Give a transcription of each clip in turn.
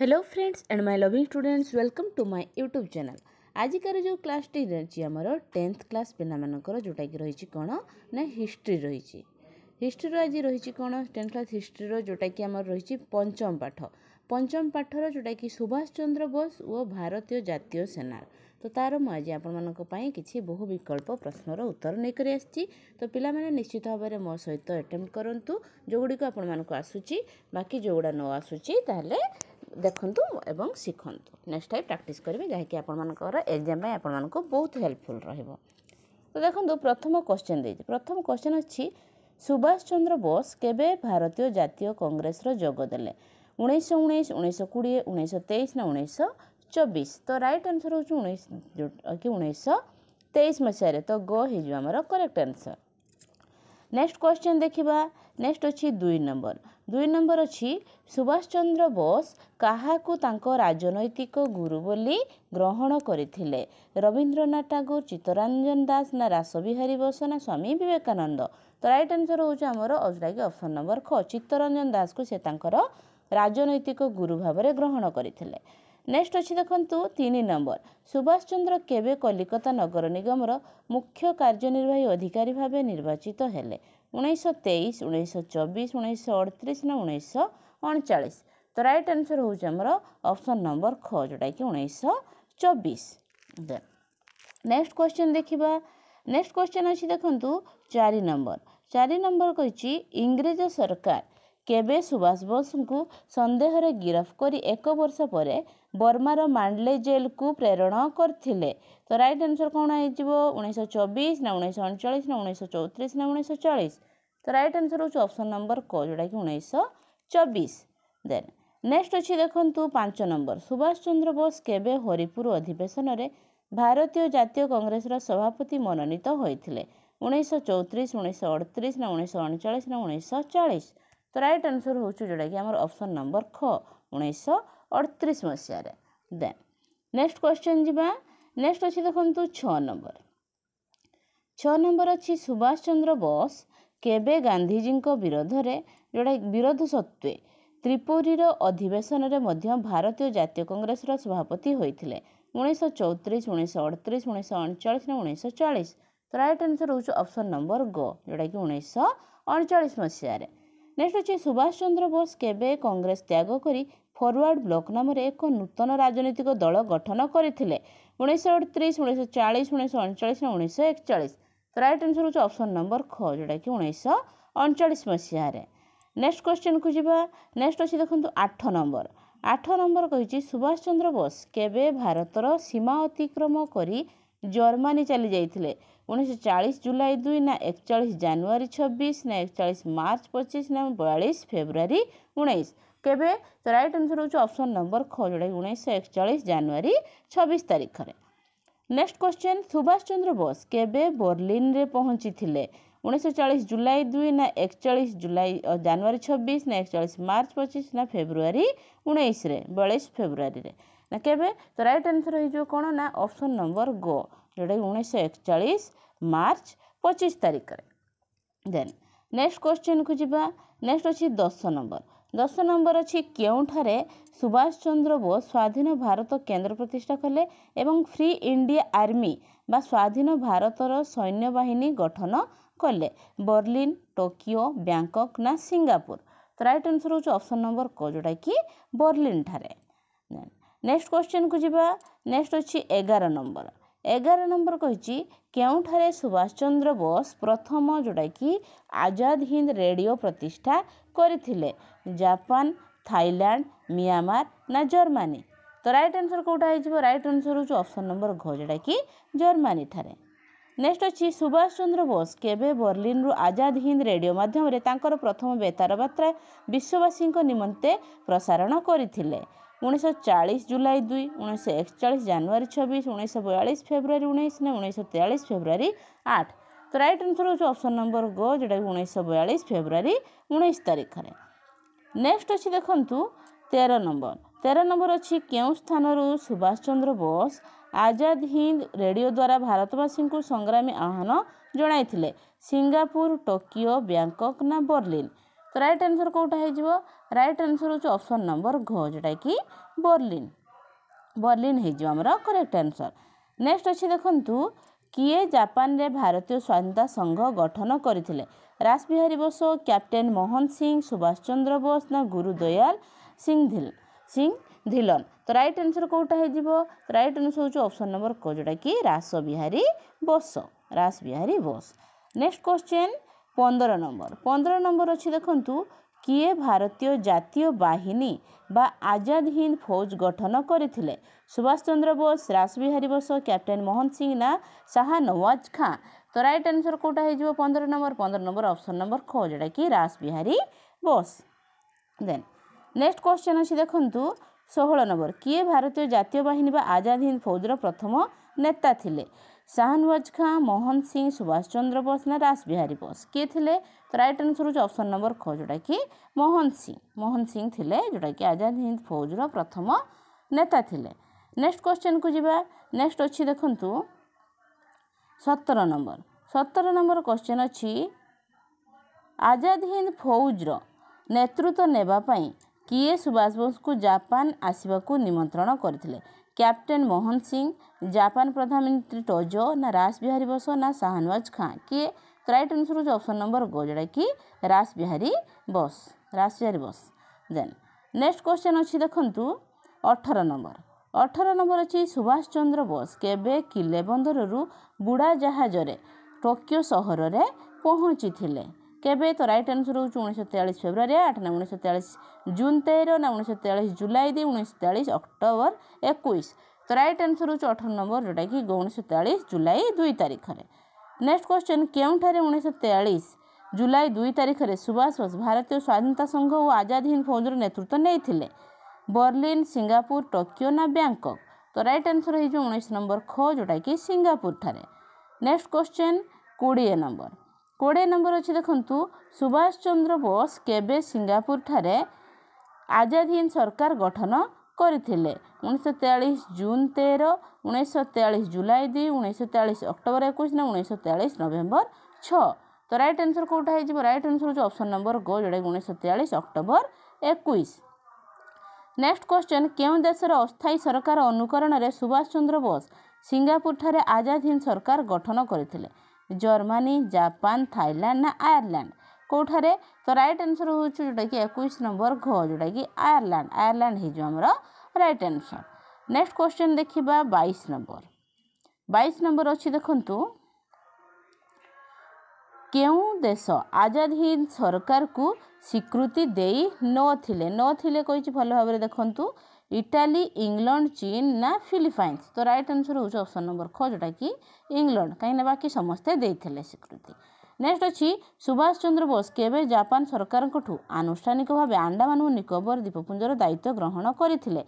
hello friends and my loving students welcome to my YouTube channel आजिकार जो class T रही आमर tenth class पेलाकर जोटा कि रही कौन ना हिस्ट्री रही हिस्ट्री आज रही कौन टेन्थ क्लास हिस्ट्री जोटा कि आम रही पंचम पाठ पंचम पाठर जोटा कि सुभाष चंद्र बोस ओ भारतीय जितियों सेनार तो तार मुझे आपण किसी बहु विकल्प प्रश्नर उत्तर नहीं कर तो पाने निश्चित भाव में मो सहित एटेम्प्ट करूँ जोगुड़ी आपण मानक आसूँ बाकी जोगुड़ा न आसूँ तेल ଦେଖନ୍ତୁ ଏବଂ ଶିଖନ୍ତୁ ନେକ୍ସଟ ଟାଇମ୍ ପ୍ରାକ୍ଟିସ୍ କରିବେ ଯାହାକି ଆପଣମାନଙ୍କର ଏକ୍ଜାମ୍ ପାଇଁ ଆପଣମାନଙ୍କୁ ବହୁତ ହେଲ୍ପଫୁଲ୍ ରହିବ ତ ଦେଖନ୍ତୁ ପ୍ରଥମ କ୍ୱେଶ୍ଚିନ୍ ଦେଇଛି ପ୍ରଥମ କ୍ୱେଶ୍ଚିନ୍ ଅଛି ସୁଭାଷ ଚନ୍ଦ୍ର ବୋଷ କେବେ ଭାରତୀୟ ଜାତୀୟ କଂଗ୍ରେସର ଯୋଗ ଦେଲେ ଉଣେଇଶହ ଉଣେଇଶ ଉଣେଇଶହ କୋଡ଼ିଏ ଉଣେଇଶହ ତେଇଶ ନା ଉଣେଇଶହ ଚବିଶ ତ ରାଇଟ୍ ଆନ୍ସର୍ ହେଉଛି ଉଣେଇଶ କି ଉଣେଇଶହ ତେଇଶ ମସିହାରେ ତ ଗ ହେଇଯିବ ଆମର କରେକ୍ଟ ଆନ୍ସର୍ ନେକ୍ସଟ କ୍ୱେଶ୍ଚନ୍ ଦେଖିବା ନେକ୍ସଟ ଅଛି ଦୁଇ ନମ୍ବର ଦୁଇ ନମ୍ବର ଅଛି ସୁଭାଷ ଚନ୍ଦ୍ର ବୋଷ କାହାକୁ ତାଙ୍କ ରାଜନୈତିକ ଗୁରୁ ବୋଲି ଗ୍ରହଣ କରିଥିଲେ ରବୀନ୍ଦ୍ରନାଥ ଠାକୁର ଚିତ୍ତରଞ୍ଜନ ଦାସ ନା ରାସବିହାରୀ ବୋଷ ନା ସ୍ୱାମୀ ବିବେକାନନ୍ଦ ତ ରାଇଟ୍ ଆନ୍ସର୍ ହେଉଛି ଆମର ଯେଉଁଟାକି ଅପସନ୍ ନମ୍ବର ଖ ଚିତ୍ତରଞ୍ଜନ ଦାସକୁ ସେ ତାଙ୍କର ରାଜନୈତିକ ଗୁରୁ ଭାବରେ ଗ୍ରହଣ କରିଥିଲେ ନେକ୍ସଟ୍ ଅଛି ଦେଖନ୍ତୁ ତିନି ନମ୍ବର ସୁଭାଷ ଚନ୍ଦ୍ର କେବେ କଲିକତା ନଗର ନିଗମର ମୁଖ୍ୟ କାର୍ଯ୍ୟନିର୍ବାହୀ ଅଧିକାରୀ ଭାବେ ନିର୍ବାଚିତ ହେଲେ ଉଣେଇଶହ ତେଇଶ ଉଣେଇଶହ ଚବିଶ ଉଣେଇଶହ ଅଠତିରିଶ ନା ଉଣେଇଶହ ଅଣଚାଳିଶ ତ ରାଇଟ୍ ଆନ୍ସର ହେଉଛି ଆମର ଅପସନ୍ ନମ୍ବର ଖ ଯେଉଁଟାକି ଉଣେଇଶହ ଚବିଶ ଦେନ୍ ନେକ୍ସଟ କ୍ୱେଶ୍ଚନ୍ ଦେଖିବା ନେକ୍ସଟ କ୍ୱେଶ୍ଚନ୍ ଅଛି ଦେଖନ୍ତୁ ଚାରି ନମ୍ବର ଚାରି ନମ୍ବର କହିଛି ଇଂରେଜ ସରକାର କେବେ ସୁବାସ ବୋଷଙ୍କୁ ସନ୍ଦେହରେ ଗିରଫ କରି ଏକ ବର୍ଷ ପରେ ବର୍ମାର ମାଣ୍ଡଲେ ଜେଲ୍କୁ ପ୍ରେରଣ କରିଥିଲେ ତ ରାଇଟ୍ ଆନ୍ସର କ'ଣ ହେଇଯିବ ଉଣେଇଶହ ଚବିଶ ନା ଉଣେଇଶହ ଅଣଚାଳିଶ ନା ଉଣେଇଶହ ଚଉତିରିଶ ନା ଉଣେଇଶହ ଚାଳିଶ ତ ରାଇଟ୍ ଆନ୍ସର ହେଉଛି ଅପସନ୍ ନମ୍ବର କ ଯେଉଁଟାକି ଉଣେଇଶହ ଚବିଶ ଦେନ୍ ନେକ୍ସଟ ଅଛି ଦେଖନ୍ତୁ ପାଞ୍ଚ ନମ୍ବର ସୁଭାଷ ଚନ୍ଦ୍ର ବୋଷ କେବେ ହରିପୁର ଅଧିବେଶନରେ ଭାରତୀୟ ଜାତୀୟ କଂଗ୍ରେସର ସଭାପତି ମନୋନୀତ ହୋଇଥିଲେ ଉଣେଇଶହ ଚଉତିରିଶ ଉଣେଇଶହ ଅଠତିରିଶ ନା ଉଣେଇଶହ ଅଣଚାଳିଶ ନା ଉଣେଇଶହ ଚାଳିଶ ତ ରାଇଟ୍ ଆନ୍ସର୍ ହେଉଛି ଯେଉଁଟାକି ଆମର ଅପସନ୍ ନମ୍ବର ଖ ଉଣେଇଶହ ଅଠତିରିଶ ମସିହାରେ ଦେନ୍ ନେକ୍ସଟ କ୍ୱେଶ୍ଚନ୍ ଯିବା ନେକ୍ସଟ ଅଛି ଦେଖନ୍ତୁ ଛଅ ନମ୍ବର ଛଅ ନମ୍ବର ଅଛି ସୁଭାଷ ଚନ୍ଦ୍ର ବୋଷ କେବେ ଗାନ୍ଧିଜୀଙ୍କ ବିରୋଧରେ ଯେଉଁଟା ବିରୋଧ ସତ୍ତ୍ୱେ ତ୍ରିପୁରୀର ଅଧିବେଶନରେ ମଧ୍ୟ ଭାରତୀୟ ଜାତୀୟ କଂଗ୍ରେସର ସଭାପତି ହୋଇଥିଲେ ଉଣେଇଶହ ଚଉତିରିଶ ଉଣେଇଶହ ଅଠତିରିଶ ଉଣେଇଶହ ଅଣଚାଳିଶ ନା ଉଣେଇଶହ ଚାଳିଶ ତ ରାଇଟ୍ ଆନ୍ସର୍ ହେଉଛି ଅପସନ୍ ନମ୍ବର ଗ ଯେଉଁଟାକି ଉଣେଇଶହ ଅଣଚାଳିଶ ମସିହାରେ ନେକ୍ସଟ ଅଛି ସୁଭାଷ ଚନ୍ଦ୍ର ବୋଷ କେବେ କଂଗ୍ରେସ ତ୍ୟାଗ କରି ଫରୱାର୍ଡ଼ ବ୍ଲକ ନାମରେ ଏକ ନୂତନ ରାଜନୈତିକ ଦଳ ଗଠନ କରିଥିଲେ ଉଣେଇଶହ ଅଠତିରିଶ ଉଣେଇଶହ ଚାଳିଶ ଉଣେଇଶହ ଅଣଚାଳିଶ ଉଣେଇଶହ ଏକଚାଳିଶ ତ ରାଇଟ୍ ଆନ୍ସର ହେଉଛି ଅପସନ୍ ନମ୍ବର ଖ ଯେଉଁଟାକି ଉଣେଇଶହ ଅଣଚାଳିଶ ମସିହାରେ ନେକ୍ସଟ କ୍ୱେଶ୍ଚିନ୍କୁ ଯିବା ନେକ୍ସଟ ଅଛି ଦେଖନ୍ତୁ ଆଠ ନମ୍ବର ଆଠ ନମ୍ବର କହିଛି ସୁଭାଷ ଚନ୍ଦ୍ର ବୋଷ କେବେ ଭାରତର ସୀମା ଅତିକ୍ରମ କରି ଜର୍ମାନୀ ଚାଲିଯାଇଥିଲେ ଉଣେଇଶହ ଚାଳିଶ ଜୁଲାଇ ଦୁଇ ନା ଏକଚାଳିଶ ଜାନୁଆରୀ ଛବିଶ ନା ଏକଚାଳିଶ ମାର୍ଚ୍ଚ ପଚିଶ ନା ବୟାଳିଶ ଫେବୃଆରୀ ଉଣେଇଶ କେବେ ତ ରାଇଟ୍ ଆନ୍ସର୍ ହେଉଛି ଅପସନ୍ ନମ୍ବର ଖ ଯେଉଁଟାକି ଉଣେଇଶହ ଏକଚାଳିଶ ଜାନୁଆରୀ ଛବିଶ ତାରିଖରେ ନେକ୍ସଟ କ୍ୱେଶ୍ଚନ୍ ସୁଭାଷ ଚନ୍ଦ୍ର ବୋଷ କେବେ ବର୍ଲିନ୍ରେ ପହଞ୍ଚିଥିଲେ ଉଣେଇଶହ ଚାଳିଶ ଜୁଲାଇ ଦୁଇ ନା ଏକଚାଳିଶ ଜୁଲାଇ ଜାନୁଆରୀ ଛବିଶ ନା ଏକଚାଳିଶ ମାର୍ଚ୍ଚ ପଚିଶ ନା ଫେବୃଆରୀ ଉଣେଇଶରେ ବୟାଳିଶ ଫେବୃଆରୀରେ ନା କେବେ ତ ରାଇଟ୍ ଆନ୍ସର ହେଇଯିବ କ'ଣ ନା ଅପସନ୍ ନମ୍ବର ଗୋ ଯେଉଁଟାକି ଉଣେଇଶହ ଏକଚାଳିଶ ମାର୍ଚ୍ଚ ପଚିଶ ତାରିଖରେ ଦେନ୍ ନେକ୍ସଟ କ୍ୱେଶ୍ଚିନ୍କୁ ଯିବା ନେକ୍ସଟ ଅଛି ଦଶ ନମ୍ବର ଦଶ ନମ୍ବର ଅଛି କେଉଁଠାରେ ସୁଭାଷ ଚନ୍ଦ୍ର ବୋଷ ସ୍ୱାଧୀନ ଭାରତ କେନ୍ଦ୍ର ପ୍ରତିଷ୍ଠା କଲେ ଏବଂ ଫ୍ରି ଇଣ୍ଡିଆ ଆର୍ମି ବା ସ୍ୱାଧୀନ ଭାରତର ସୈନ୍ୟବାହିନୀ ଗଠନ କଲେ ବର୍ଲିନ୍ ଟୋକିଓ ବ୍ୟାଙ୍କକ୍ ନା ସିଙ୍ଗାପୁର ତ ରାଇଟ୍ ଆନ୍ସର ହେଉଛି ଅପସନ୍ ନମ୍ବର କ ଯେଉଁଟାକି ବର୍ଲିନ୍ଠାରେ ନେକ୍ସଟ କ୍ୱେଶ୍ଚିନ୍କୁ ଯିବା ନେକ୍ସଟ ଅଛି ଏଗାର ନମ୍ବର ଏଗାର ନମ୍ବର କହିଛି କେଉଁଠାରେ ସୁଭାଷ ଚନ୍ଦ୍ର ବୋଷ ପ୍ରଥମ ଯେଉଁଟାକି ଆଜାଦ ହିନ୍ଦ ରେଡ଼ିଓ ପ୍ରତିଷ୍ଠା କରିଥିଲେ ଜାପାନ ଥାଇଲାଣ୍ଡ ମିଆଁମାର ନା ଜର୍ମାନୀ ତ ରାଇଟ୍ ଆନ୍ସର କେଉଁଟା ହେଇଯିବ ରାଇଟ୍ ଆନ୍ସର ହେଉଛି ଅପସନ୍ ନମ୍ବର ଘ ଯେଉଁଟାକି ଜର୍ମାନୀଠାରେ ନେକ୍ସଟ ଅଛି ସୁଭାଷ ଚନ୍ଦ୍ର ବୋଷ କେବେ ବର୍ଲିନ୍ରୁ ଆଜାଦ ହିନ୍ଦ ରେଡ଼ିଓ ମାଧ୍ୟମରେ ତାଙ୍କର ପ୍ରଥମ ବେତାର ବାର୍ତ୍ତା ବିଶ୍ୱବାସୀଙ୍କ ନିମନ୍ତେ ପ୍ରସାରଣ କରିଥିଲେ ଉଣେଇଶହ ଚାଳିଶ ଜୁଲାଇ ଦୁଇ ଉଣେଇଶହ ଏକଚାଳିଶ ଜାନୁଆରୀ ଛବିଶ ଉଣେଇଶହ ବୟାଳିଶ ଫେବୃଆରୀ ଉଣେଇଶ ନା ଉଣେଇଶହ ତେୟାଳିଶ ଫେବୃଆରୀ ଆଠ ତ ରାଇଟ୍ ଆନ୍ସର୍ ହେଉଛି ଅପସନ୍ ନମ୍ବର ଗ ଯେଉଁଟାକି ଉଣେଇଶହ ବୟାଳିଶ ଫେବୃଆରୀ ଉଣେଇଶ ତାରିଖରେ ନେକ୍ସଟ୍ ଅଛି ଦେଖନ୍ତୁ ତେର ନମ୍ବର ତେର ନମ୍ବର ଅଛି କେଉଁ ସ୍ଥାନରୁ ସୁଭାଷ ଚନ୍ଦ୍ର ବୋଷ ଆଜାଦ ହିନ୍ଦ ରେଡ଼ିଓ ଦ୍ୱାରା ଭାରତବାସୀଙ୍କୁ ସଂଗ୍ରାମୀ ଆହ୍ୱାନ ଜଣାଇଥିଲେ ସିଙ୍ଗାପୁର ଟୋକିଓ ବ୍ୟାଙ୍କକ୍ ନା ବର୍ଲିନ୍ তো রাইট আনসর কোটা হয়েযিব রাইট আনসর হচ্ছে অপশন নম্বর ঘ যেটাকি বর্লিন বর্লিন হয়েযিব আমার করেক্ট আনসর নেক্সট অছি দেখন্তু କିଏ ଜାପାନରେ ଭାରତୀୟ ସ୍ୱାଧୀନତା ସଂଘ ଗଠନ କରିଥିଲେ ରାସବିହାରୀ ବୋଷ କ୍ୟାପ୍ଟେନ୍ ମୋହନ ସିଂ ସୁଭାଷ ଚନ୍ଦ୍ର ବୋଷ ନା ଗୁରୁ ଦୟାଲ ସିଂ ଧିଲ ସିଂ ଧିଲନ ତ ରାଇଟ୍ ଆନ୍ସର୍ କେଉଁଟା ହେଇଯିବ ରାଇଟ୍ ଆନ୍ସର୍ ହେଉଛି ଅପସନ୍ ନମ୍ବର କେଉଁ ଯେଉଁଟାକି ରାସବିହାରୀ ବୋଷ ରାସବିହାରୀ ବୋଷ ନେକ୍ସଟ କ୍ୱେଶ୍ଚେନ୍ ପନ୍ଦର ନମ୍ବର ପନ୍ଦର ନମ୍ବର ଅଛି ଦେଖନ୍ତୁ କିଏ ଭାରତୀୟ ଜାତୀୟ ବାହିନୀ ବା ଆଜାଦ ହିନ୍ଦ ଫୌଜ ଗଠନ କରିଥିଲେ ସୁଭାଷ ଚନ୍ଦ୍ର ବୋଷ ରାସବିହାରୀ ବୋଷ କ୍ୟାପ୍ଟେନ୍ ମୋହନ ସିଂ ନା ଶାହା ନୱାଜ ଖାଁ ତ ରାଇଟ୍ ଆନ୍ସର୍ କେଉଁଟା ହେଇଯିବ ପନ୍ଦର ନମ୍ବର ପନ୍ଦର ନମ୍ବର ଅପସନ୍ ନମ୍ବର ଖ ଯେଉଁଟାକି Rashbehari Bose then next question ଅଛି ଦେଖନ୍ତୁ ଷୋହଳ ନମ୍ବର କିଏ ଭାରତୀୟ ଜାତୀୟ ବାହିନୀ ବା ଆଜାଦ ହିନ୍ଦ ଫୌଜର ପ୍ରଥମ ନେତା ଥିଲେ ଶାହାନୱାଜ ଖାଁ ମୋହନ ସିଂ ସୁଭାଷ ଚନ୍ଦ୍ର ବୋଷ ନା ରାସବିହାରୀ ବୋଷ କିଏ ଥିଲେ ତ ରାଇଟ୍ ଆନ୍ସର ହେଉଛି ଅପସନ୍ ନମ୍ବର ଖ ଯେଉଁଟାକି ମୋହନ ସିଂ ମୋହନ ସିଂ ଥିଲେ ଯେଉଁଟାକି ଆଜାଦ ହିନ୍ଦ ଫୌଜର ପ୍ରଥମ ନେତା ଥିଲେ ନେକ୍ସଟ କ୍ୱେଶ୍ଚନ୍କୁ ଯିବା ନେକ୍ସଟ ଅଛି ଦେଖନ୍ତୁ ସତର ନମ୍ବର ସତର ନମ୍ବର କ୍ୱେଶ୍ଚନ୍ ଅଛି ଆଜାଦ ହିନ୍ଦ ଫୌଜର ନେତୃତ୍ୱ ନେବା ପାଇଁ କିଏ ସୁଭାଷ ବୋଷଙ୍କୁ ଜାପାନ ଆସିବାକୁ ନିମନ୍ତ୍ରଣ କରିଥିଲେ କ୍ୟାପଟେନ୍ ମୋହନ ସିଂ ଜାପାନ ପ୍ରଧାନମନ୍ତ୍ରୀ ଟୋଜୋ ନା ରାସ ବିହାରୀ ବୋଷ ନା ଶାହନୱାଜ ଖାଁ କିଏ ରାଇଟ୍ ଆନ୍ସର୍ ହେଉଛି ଅପସନ୍ ନମ୍ବର ଗ ଯେଉଁଟାକି Ras Behari Bose Ras Behari Bose then next question ଅଛି ଦେଖନ୍ତୁ ଅଠର ନମ୍ବର ଅଠର ନମ୍ବର ଅଛି ସୁଭାଷ ଚନ୍ଦ୍ର ବୋଷ କେବେ କିଲେ ବନ୍ଦରରୁ ବୁଡ଼ା ଜାହାଜରେ ଟୋକିଓ ସହରରେ ପହଞ୍ଚିଥିଲେ કેવે તો રાઇટ આન્સર હોઉં ઓગણીસો તેયાળીસ ફેબ્રુઆરી આઠ ને ઓગણીસો તેયાળીસ જૂન તેર ને ઓગણીસો તેયાળીસ જુલાઈ દી ઓગણીસો તેયાળીસ અક્ટોબર એકવીસ તો રાઇટ આન્સર હોઉં અଠર નંબર જોટા કે ઓગણીસો તેયાળીસ જુલાઈ ଦୁଇ ତାରିଖରେ ନେକ୍ସଟ କ୍ୱେଶ୍ଚନ୍ କେଉଁଠାରେ ଉଣେଇଶହ ତେୟାଳିଶ ଜୁଲାଇ ଦୁଇ ତାରିଖରେ ସୁଭାଷ ବୋଷ ଭାରତୀୟ ସ୍ୱାଧୀନତା ସଂଘ ଓ ଆଜାଦ ହିନ୍ଦ ଫୌଜର ନେତୃତ୍ୱ ନେଇଥିଲେ ବର୍ଲିନ ସିଙ୍ଗାପୁର ଟୋକିଓ ନା ବ୍ୟାଙ୍କକ୍ ତ ରାଇଟ୍ ଆନ୍ସର ହେଇଯିବ ଉଣେଇଶ ନମ୍ବର ଖ ଯେଉଁଟାକି ସିଙ୍ଗାପୁରଠାରେ ନେକ୍ସଟ କ୍ୱେଶ୍ଚନ୍ କୋଡ଼ିଏ ନମ୍ବର କୋଡ଼ିଏ ନମ୍ବର ଅଛି ଦେଖନ୍ତୁ ସୁଭାଷ ଚନ୍ଦ୍ର ବୋଷ କେବେ ସିଙ୍ଗାପୁରଠାରେ ଆଜାଦ ହିନ୍ଦ ସରକାର ଗଠନ କରିଥିଲେ ଉଣେଇଶହ ତେୟାଳିଶ ଜୁନ୍ ତେର ଉଣେଇଶହ ତେୟାଳିଶ ଜୁଲାଇ ଦୁଇ ଉଣେଇଶହ ତେୟାଳିଶ ଅକ୍ଟୋବର ଏକୋଇଶ ନା ଉଣେଇଶହ ତେୟାଳିଶ ନଭେମ୍ବର ଛଅ ତ ରାଇଟ୍ ଆନ୍ସର କେଉଁଟା ହେଇଯିବ ରାଇଟ୍ ଆନ୍ସର ହେଉଛି ଅପସନ୍ ନମ୍ବର ଗୋ ଯେଉଁଟାକି ଉଣେଇଶହ ତେୟାଳିଶ ଅକ୍ଟୋବର ଏକୋଇଶ ନେକ୍ସଟ କ୍ୱେଶ୍ଚନ୍ କେଉଁ ଦେଶର ଅସ୍ଥାୟୀ ସରକାର ଅନୁକରଣରେ ସୁଭାଷ ଚନ୍ଦ୍ର ବୋଷ ସିଙ୍ଗାପୁରଠାରେ ଆଜାଦ ହିନ୍ଦ ସରକାର ଗଠନ କରିଥିଲେ ଜର୍ମାନୀ ଜାପାନ ଥାଇଲାଣ୍ଡ ନା ଆୟାରଲାଣ୍ଡ କେଉଁଠାରେ ତ ରାଇଟ୍ ଆନ୍ସର ହେଉଛି ଯେଉଁଟାକି ଏକୋଇଶ ନମ୍ବର ଘ ଯେଉଁଟାକି ଆୟାରଲାଣ୍ଡ ଆୟାରଲାଣ୍ଡ ହେଇଯିବ ଆମର ରାଇଟ୍ ଆନ୍ସର ନେକ୍ସଟ କ୍ୱେଶ୍ଚନ୍ ଦେଖିବା ବାଇଶ ନମ୍ବର ବାଇଶ ନମ୍ବର ଅଛି ଦେଖନ୍ତୁ କେଉଁ ଦେଶ ଆଜାଦ ହିନ୍ଦ ସରକାରକୁ ସ୍ୱୀକୃତି ଦେଇ ନଥିଲେ ନଥିଲେ କହିଛି ଭଲ ଭାବରେ ଦେଖନ୍ତୁ ଇଟାଲୀ ଇଂଲଣ୍ଡ ଚୀନ ନା ଫିଲିପାଇନ୍ସ ତ ରାଇଟ୍ ଆନ୍ସର୍ ହେଉଛି ଅପସନ୍ ନମ୍ବର ଖ ଯେଉଁଟା କି ଇଂଲଣ୍ଡ କାହିଁକିନା ବାକି ସମସ୍ତେ ଦେଇଥିଲେ ସ୍ୱୀକୃତି ନେକ୍ସଟ ଅଛି ସୁଭାଷ ଚନ୍ଦ୍ର ବୋଷ କେବେ ଜାପାନ ସରକାରଙ୍କଠୁ ଆନୁଷ୍ଠାନିକ ଭାବେ ଆଣ୍ଡାମାନ ଓ ନିକୋବର ଦ୍ୱୀପପୁଞ୍ଜର ଦାୟିତ୍ୱ ଗ୍ରହଣ କରିଥିଲେ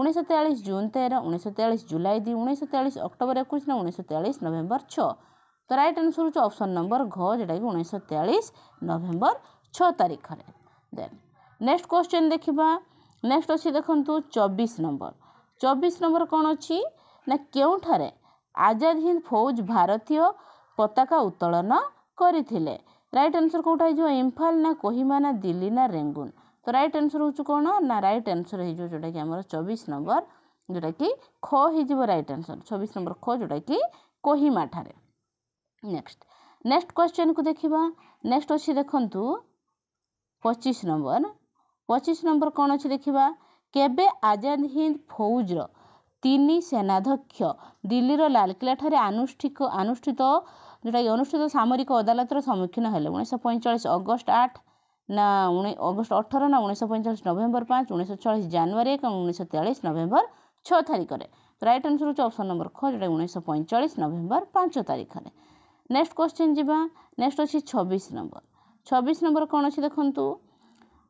ଉଣେଇଶହ ତେୟାଳିଶ ଜୁନ୍ ତେର ଉଣେଇଶହ ତେୟାଳିଶ ଜୁଲାଇ ଦୁଇ ଉଣେଇଶହ ତେୟାଳିଶ ଅକ୍ଟୋବର ଏକୋଇଶ ନା ଉଣେଇଶହ ତେୟାଳିଶ ନଭେମ୍ବର ଛଅ ତ ରାଇଟ୍ ଆନ୍ସର୍ ହେଉଛି ଅପସନ୍ ନମ୍ବର ଘ ଯେଉଁଟାକି ଉଣେଇଶହ ତେୟାଳିଶ ନଭେମ୍ବର ଛଅ ତାରିଖରେ ଦେନ୍ ନେକ୍ସଟ କ୍ୱେଶ୍ଚିନ୍ ଦେଖିବା ନେକ୍ସଟ୍ ଅଛି ଦେଖନ୍ତୁ ଚବିଶ ନମ୍ବର ଚବିଶ ନମ୍ବର କ'ଣ ଅଛି ନା କେଉଁଠାରେ ଆଜାଦ ହିନ୍ଦ ଫୌଜ ଭାରତୀୟ ପତାକା ଉତ୍ତୋଳନ କରିଥିଲେ ରାଇଟ୍ ଆନ୍ସର୍ କେଉଁଟା ହେଇଯିବ ଇମ୍ଫାଲ ନା କୋହିମା ନା ଦିଲ୍ଲୀ ନା ରେଙ୍ଗୁନ ତ ରାଇଟ୍ ଆନ୍ସର୍ ହେଉଛି କ'ଣ ନା ରାଇଟ୍ ଆନ୍ସର୍ ହେଇଯିବ ଯେଉଁଟାକି ଆମର ଚବିଶ ନମ୍ବର ଯେଉଁଟାକି ଖ ହେଇଯିବ ରାଇଟ୍ ଆନ୍ସର୍ ଚବିଶ ନମ୍ବର ଖ ଯେଉଁଟାକି କୋହିମାଠାରେ ନେକ୍ସଟ ନେକ୍ସଟ କ୍ୱେଶ୍ଚନକୁ ଦେଖିବା ନେକ୍ସଟ ଅଛି ଦେଖନ୍ତୁ ପଚିଶ ନମ୍ବର ପଚିଶ ନମ୍ବର କ'ଣ ଅଛି ଦେଖିବା କେବେ ଆଜାଦ ହିନ୍ଦ ଫୌଜର ତିନି ସେନାଧ୍ୟକ୍ଷ ଦିଲ୍ଲୀର ଲାଲକିଲ୍ଲାଠାରେ ଆନୁଷ୍ଠିକ ଆନୁଷ୍ଠିତ ଯେଉଁଟାକି ଅନୁଷ୍ଠିତ ସାମରିକ ଅଦାଲତର ସମ୍ମୁଖୀନ ହେଲେ ଉଣେଇଶହ ପଇଁଚାଳିଶ ଅଗଷ୍ଟ ଆଠ ନା ଅଗଷ୍ଟ ଅଠର ନା ଉଣେଇଶହ ପଇଁଚାଳିଶ ନଭେମ୍ବର ପାଞ୍ଚ ଉଣେଇଶହ ଛୟାଳିଶ ଜାନୁଆରୀ ଏବଂ ଉଣେଇଶହ ତେୟାଳିଶ ନଭେମ୍ବର ଛଅ ତାରିଖରେ ରାଇଟ୍ ଆନ୍ସର ହେଉଛି ଅପସନ୍ ନମ୍ବର ଖ ଯେଉଁଟାକି ଉଣେଇଶହ ପଇଁଚାଳିଶ ନଭେମ୍ବର ପାଞ୍ଚ ତାରିଖରେ ନେକ୍ସଟ କ୍ୱେଶ୍ଚିନ୍ ଯିବା ନେକ୍ସଟ ଅଛି ଛବିଶ ନମ୍ବର ଛବିଶ ନମ୍ବର କ'ଣ ଅଛି ଦେଖନ୍ତୁ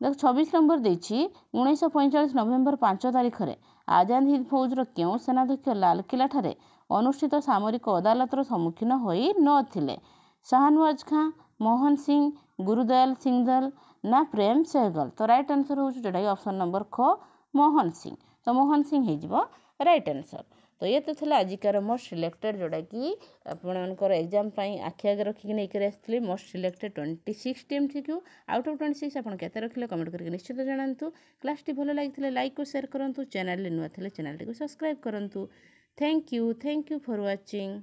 ଦେଖ ଛବିଶ ନମ୍ବର ଦେଇଛି ଉଣେଇଶହ ପଇଁଚାଳିଶ ନଭେମ୍ବର ପାଞ୍ଚ ତାରିଖରେ ଆଜାଦ ହିନ୍ଦ ଫୌଜର କେଉଁ ସେନାଧ୍ୟକ୍ଷ ଲାଲକିଲ୍ଲାଠାରେ ଅନୁଷ୍ଠିତ ସାମରିକ ଅଦାଲତର ସମ୍ମୁଖୀନ ହୋଇନଥିଲେ ଶାହାନୱାଜ ଖାଁ ମୋହନ ସିଂ ଗୁରୁଦୟାଲ ସିଂ ନା ପ୍ରେମ ସେହଗଲ ତ ରାଇଟ୍ ଆନ୍ସର ହେଉଛି ଯେଉଁଟାକି ଅପସନ୍ ନମ୍ବର ଖ ମୋହନ ସିଂ ତ ମୋହନ ସିଂ ହେଇଯିବ ରାଇଟ୍ ଆନ୍ସର ତ ଇଏ ତ ଥିଲା ଆଜିକାର ମୋଷ୍ଟ ସିଲେକ୍ଟେଡ଼ ଯେଉଁଟାକି ଆପଣମାନଙ୍କର ଏକ୍ଜାମ୍ ପାଇଁ ଆଖି ଆଗେ ରଖିକି ନେଇକରି ଆସିଥିଲି most selected twenty sixty M T Q out of twenty six ଆପଣ କେତେ ରଖିଲେ କମେଣ୍ଟ କରିକି ନିଶ୍ଚିତ ଜଣାନ୍ତୁ କ୍ଲାସ୍ଟି ଭଲ ଲାଗିଥିଲେ ଲାଇକ୍ ଓ ସେୟାର କରନ୍ତୁ ଚ୍ୟାନେଲ୍ରେ ନୂଆ ଥିଲେ ଚ୍ୟାନେଲ୍ଟିକୁ ସବସ୍କ୍ରାଇବ୍ କରନ୍ତୁ thank you thank you for watching